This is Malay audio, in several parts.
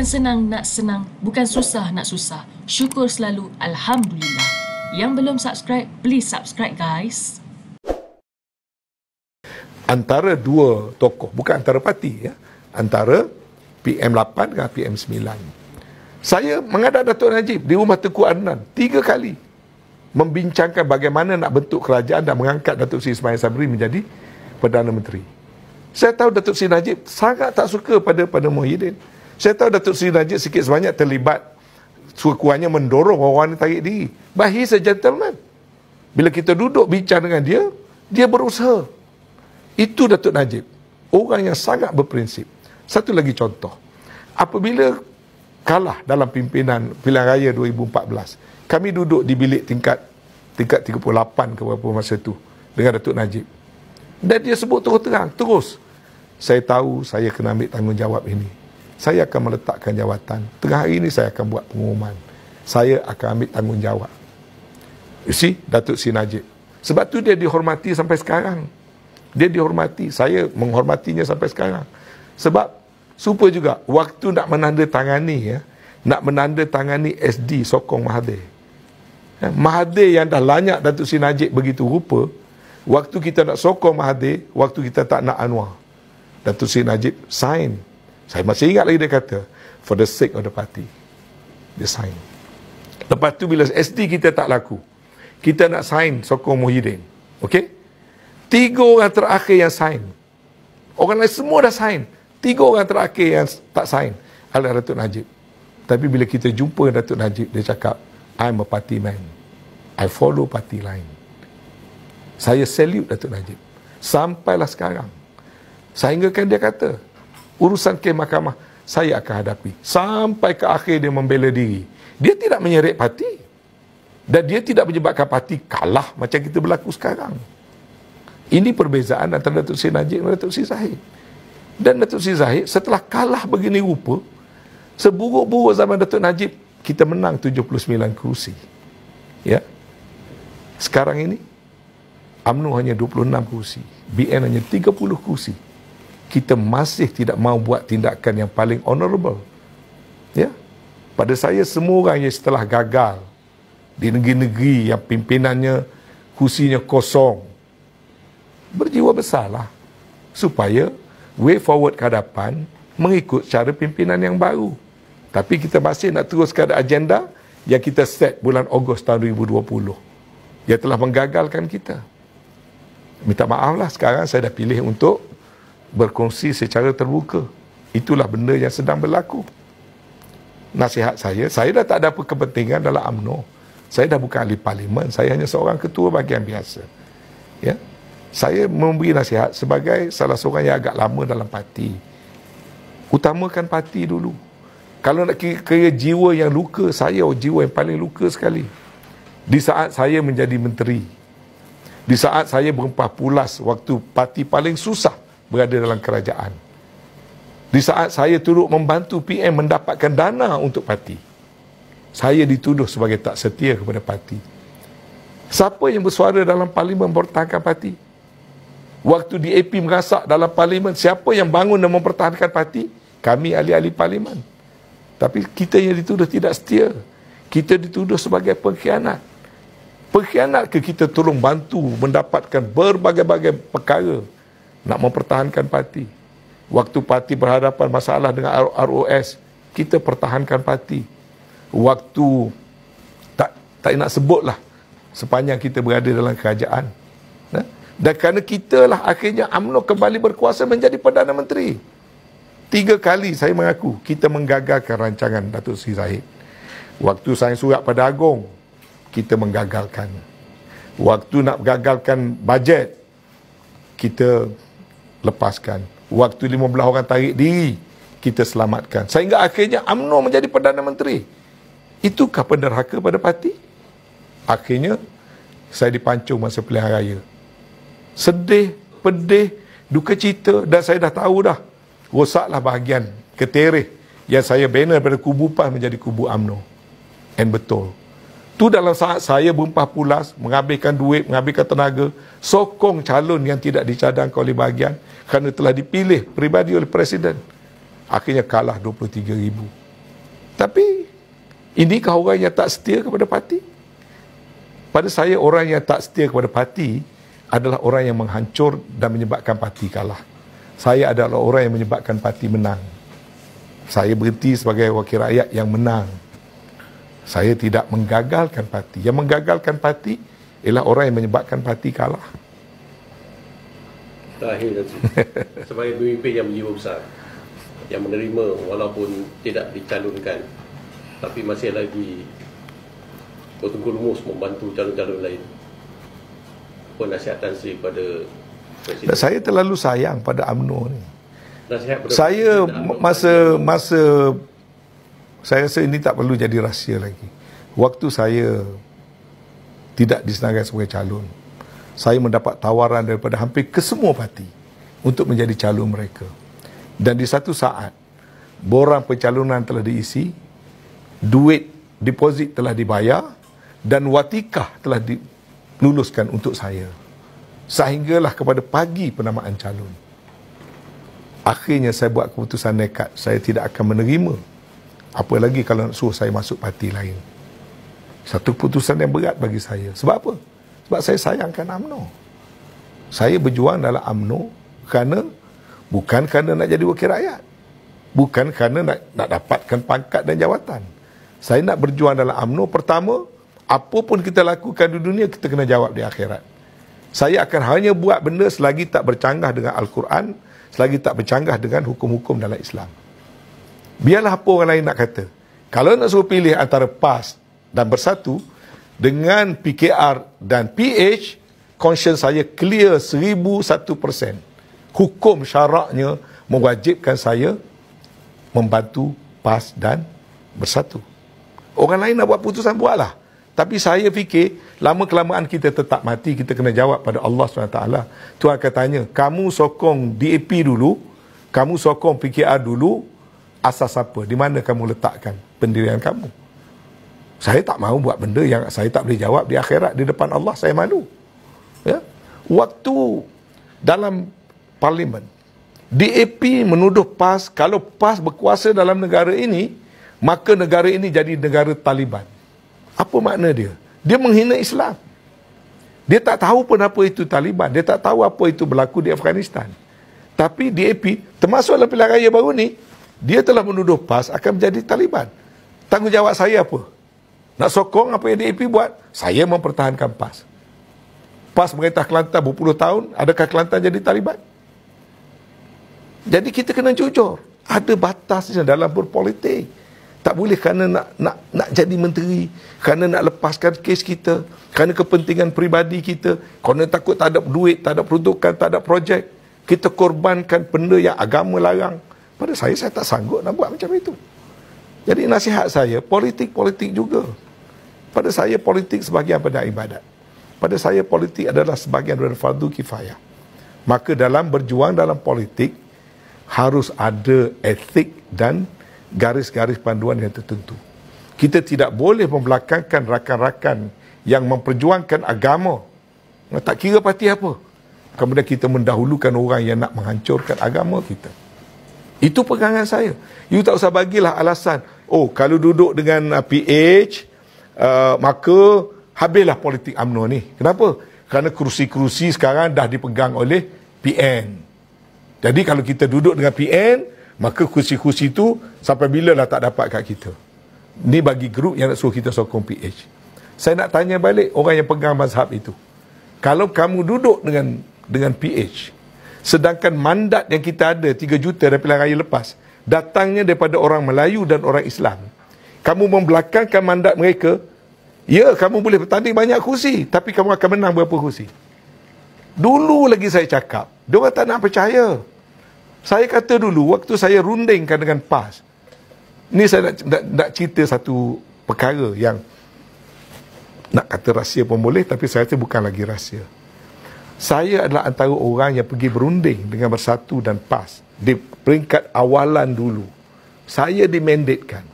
Bukan senang nak senang, bukan susah nak susah. Syukur selalu, Alhamdulillah. Yang belum subscribe, please subscribe guys. Antara dua tokoh, bukan antara parti ya. Antara PM8 dan PM9. Saya mengadap Datuk Najib di rumah Tengku Adnan tiga kali. Membincangkan bagaimana nak bentuk kerajaan dan mengangkat Datuk Seri Ismail Sabri menjadi Perdana Menteri. Saya tahu Datuk Seri Najib sangat tak suka pada pada Mohidin. Saya tahu Datuk Seri Najib sikit sebanyak terlibat sekuannya mendorong orang ni tarik diri. But he's a gentleman. Bila kita duduk bincang dengan dia, dia berusaha. Itu Datuk Najib. Orang yang sangat berprinsip. Satu lagi contoh. Apabila kalah dalam pimpinan pilihan raya 2014, kami duduk di bilik tingkat tingkat 38 ke berapa masa itu dengan Datuk Najib. Dan dia sebut terus terang, terus. Saya tahu saya kena ambil tanggungjawab ini saya akan meletakkan jawatan. Tengah hari ini saya akan buat pengumuman. Saya akan ambil tanggungjawab. You see, Datuk Sri Najib. Sebab tu dia dihormati sampai sekarang. Dia dihormati. Saya menghormatinya sampai sekarang. Sebab Supa juga waktu nak menandatangani ya, nak menandatangani SD sokong Mahathir. Ya, Mahathir yang dah lanyak Datuk Sri Najib begitu rupa, waktu kita nak sokong Mahathir, waktu kita tak nak Anwar. Datuk Sri Najib sign saya masih ingat lagi dia kata, for the sake of the party. Dia sign. Lepas tu bila SD kita tak laku, kita nak sign sokong Muhyiddin. Okay? Tiga orang terakhir yang sign. Orang lain semua dah sign. Tiga orang terakhir yang tak sign. Alah Datuk Najib. Tapi bila kita jumpa Datuk Najib, dia cakap, I'm a party man. I follow party line. Saya salute Datuk Najib. Sampailah sekarang. Sehinggakan dia kata, urusan ke mahkamah saya akan hadapi sampai ke akhir dia membela diri dia tidak menyeret parti dan dia tidak menyebabkan parti kalah macam kita berlaku sekarang ini perbezaan antara Datuk Seri Najib dan Datuk Seri Zahid dan Datuk Seri Zahid setelah kalah begini rupa seburuk-buruk zaman Datuk Najib kita menang 79 kerusi ya sekarang ini UMNO hanya 26 kerusi BN hanya 30 kerusi kita masih tidak mau buat tindakan yang paling honourable. Ya? Pada saya, semua orang yang setelah gagal di negeri-negeri yang pimpinannya kursinya kosong, berjiwa besarlah supaya way forward ke hadapan mengikut cara pimpinan yang baru. Tapi kita masih nak teruskan ada agenda yang kita set bulan Ogos tahun 2020 yang telah menggagalkan kita. Minta maaflah sekarang saya dah pilih untuk berkongsi secara terbuka. Itulah benda yang sedang berlaku. Nasihat saya, saya dah tak ada apa kepentingan dalam UMNO. Saya dah bukan ahli parlimen, saya hanya seorang ketua bahagian biasa. Ya. Saya memberi nasihat sebagai salah seorang yang agak lama dalam parti. Utamakan parti dulu. Kalau nak kira jiwa yang luka, saya oh jiwa yang paling luka sekali. Di saat saya menjadi menteri. Di saat saya berempah pulas waktu parti paling susah berada dalam kerajaan. Di saat saya turut membantu PM mendapatkan dana untuk parti. Saya dituduh sebagai tak setia kepada parti. Siapa yang bersuara dalam parlimen mempertahankan parti? Waktu DAP merasak dalam parlimen, siapa yang bangun dan mempertahankan parti? Kami ahli-ahli parlimen. Tapi kita yang dituduh tidak setia. Kita dituduh sebagai pengkhianat. Pengkhianat ke kita tolong bantu mendapatkan berbagai-bagai perkara nak mempertahankan parti. Waktu parti berhadapan masalah dengan ROS, kita pertahankan parti. Waktu tak tak nak lah, sepanjang kita berada dalam kerajaan. Dan kerana kita lah akhirnya UMNO kembali berkuasa menjadi Perdana Menteri. Tiga kali saya mengaku kita menggagalkan rancangan Datuk Seri Zahid. Waktu saya surat pada Agong, kita menggagalkan. Waktu nak gagalkan bajet, kita lepaskan. Waktu 15 orang tarik diri, kita selamatkan. Sehingga akhirnya UMNO menjadi Perdana Menteri. Itukah penderhaka pada parti? Akhirnya, saya dipancung masa pilihan raya. Sedih, pedih, duka cita dan saya dah tahu dah. Rosaklah bahagian ketereh. yang saya bina daripada kubu PAS menjadi kubu UMNO. And betul, Tu dalam saat saya bumpah pulas, menghabiskan duit, menghabiskan tenaga, sokong calon yang tidak dicadangkan oleh bahagian kerana telah dipilih peribadi oleh Presiden. Akhirnya kalah 23 ribu. Tapi, inikah orang yang tak setia kepada parti? Pada saya, orang yang tak setia kepada parti adalah orang yang menghancur dan menyebabkan parti kalah. Saya adalah orang yang menyebabkan parti menang. Saya berhenti sebagai wakil rakyat yang menang saya tidak menggagalkan parti. Yang menggagalkan parti ialah orang yang menyebabkan parti kalah. Terakhir, sebagai pemimpin yang berjiwa besar, yang menerima walaupun tidak dicalonkan, tapi masih lagi potong kulmus membantu calon-calon lain. Apa nasihatan saya kepada Presiden? Saya terlalu sayang pada UMNO ni. Saya masa masa saya rasa ini tak perlu jadi rahsia lagi. Waktu saya tidak disenangkan sebagai calon, saya mendapat tawaran daripada hampir kesemua parti untuk menjadi calon mereka. Dan di satu saat, borang pencalonan telah diisi, duit deposit telah dibayar dan watikah telah diluluskan untuk saya. Sehinggalah kepada pagi penamaan calon. Akhirnya saya buat keputusan nekat, saya tidak akan menerima apa lagi kalau nak suruh saya masuk parti lain satu keputusan yang berat bagi saya sebab apa sebab saya sayangkan AMNO saya berjuang dalam AMNO kerana bukan kerana nak jadi wakil rakyat bukan kerana nak, nak dapatkan pangkat dan jawatan saya nak berjuang dalam AMNO pertama apa pun kita lakukan di dunia kita kena jawab di akhirat saya akan hanya buat benda selagi tak bercanggah dengan Al-Quran, selagi tak bercanggah dengan hukum-hukum dalam Islam. Biarlah apa orang lain nak kata. Kalau nak suruh pilih antara PAS dan bersatu, dengan PKR dan PH, conscience saya clear seribu satu persen, Hukum syaraknya mewajibkan saya membantu PAS dan bersatu. Orang lain nak buat putusan, buatlah. Tapi saya fikir, lama-kelamaan kita tetap mati, kita kena jawab pada Allah SWT. Tuhan akan tanya, kamu sokong DAP dulu, kamu sokong PKR dulu, asas apa? Di mana kamu letakkan pendirian kamu? Saya tak mau buat benda yang saya tak boleh jawab di akhirat di depan Allah saya malu. Ya? Waktu dalam parlimen DAP menuduh PAS kalau PAS berkuasa dalam negara ini maka negara ini jadi negara Taliban. Apa makna dia? Dia menghina Islam. Dia tak tahu pun apa itu Taliban. Dia tak tahu apa itu berlaku di Afghanistan. Tapi DAP, termasuk dalam pilihan raya baru ni, dia telah menuduh PAS akan menjadi Taliban. Tanggungjawab saya apa? Nak sokong apa yang DAP buat? Saya mempertahankan PAS. PAS memerintah Kelantan berpuluh tahun, adakah Kelantan jadi Taliban? Jadi kita kena jujur. Ada batasnya dalam berpolitik. Tak boleh kerana nak, nak, nak jadi menteri, kerana nak lepaskan kes kita, kerana kepentingan peribadi kita, kerana takut tak ada duit, tak ada peruntukan, tak ada projek. Kita korbankan benda yang agama larang, pada saya, saya tak sanggup nak buat macam itu. Jadi nasihat saya, politik-politik juga. Pada saya, politik sebagai pada ibadat. Pada saya, politik adalah sebahagian daripada fardu kifayah. Maka dalam berjuang dalam politik, harus ada etik dan garis-garis panduan yang tertentu. Kita tidak boleh membelakangkan rakan-rakan yang memperjuangkan agama. Tak kira parti apa. Kemudian kita mendahulukan orang yang nak menghancurkan agama kita. Itu pegangan saya. You tak usah bagilah alasan. Oh, kalau duduk dengan uh, ah, PH, uh, ah, maka habislah politik UMNO ni. Kenapa? Kerana kerusi-kerusi sekarang dah dipegang oleh PN. Jadi kalau kita duduk dengan PN, maka kerusi-kerusi itu sampai bila lah tak dapat kat kita. Ni bagi grup yang nak suruh kita sokong PH. Saya nak tanya balik orang yang pegang mazhab itu. Kalau kamu duduk dengan dengan PH, Sedangkan mandat yang kita ada 3 juta dari pilihan raya lepas Datangnya daripada orang Melayu dan orang Islam Kamu membelakangkan mandat mereka Ya, kamu boleh bertanding banyak kursi Tapi kamu akan menang berapa kursi Dulu lagi saya cakap Mereka tak nak percaya Saya kata dulu, waktu saya rundingkan dengan PAS Ini saya nak, nak, nak cerita satu perkara yang Nak kata rahsia pun boleh Tapi saya rasa bukan lagi rahsia saya adalah antara orang yang pergi berunding dengan bersatu dan PAS di peringkat awalan dulu. Saya dimandatkan.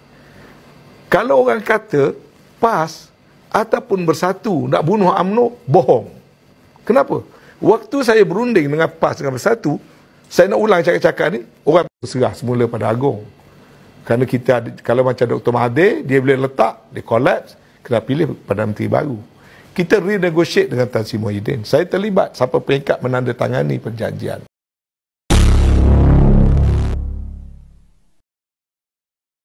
Kalau orang kata PAS ataupun bersatu nak bunuh AMNO, bohong. Kenapa? Waktu saya berunding dengan PAS dengan bersatu, saya nak ulang cakap-cakap ni, orang berserah semula pada Agong. Kerana kita ada, kalau macam Dr. Mahathir, dia boleh letak, dia collapse, kena pilih pada Menteri baru kita renegotiate dengan Tan Sri Muhyiddin. Saya terlibat siapa peringkat menandatangani perjanjian.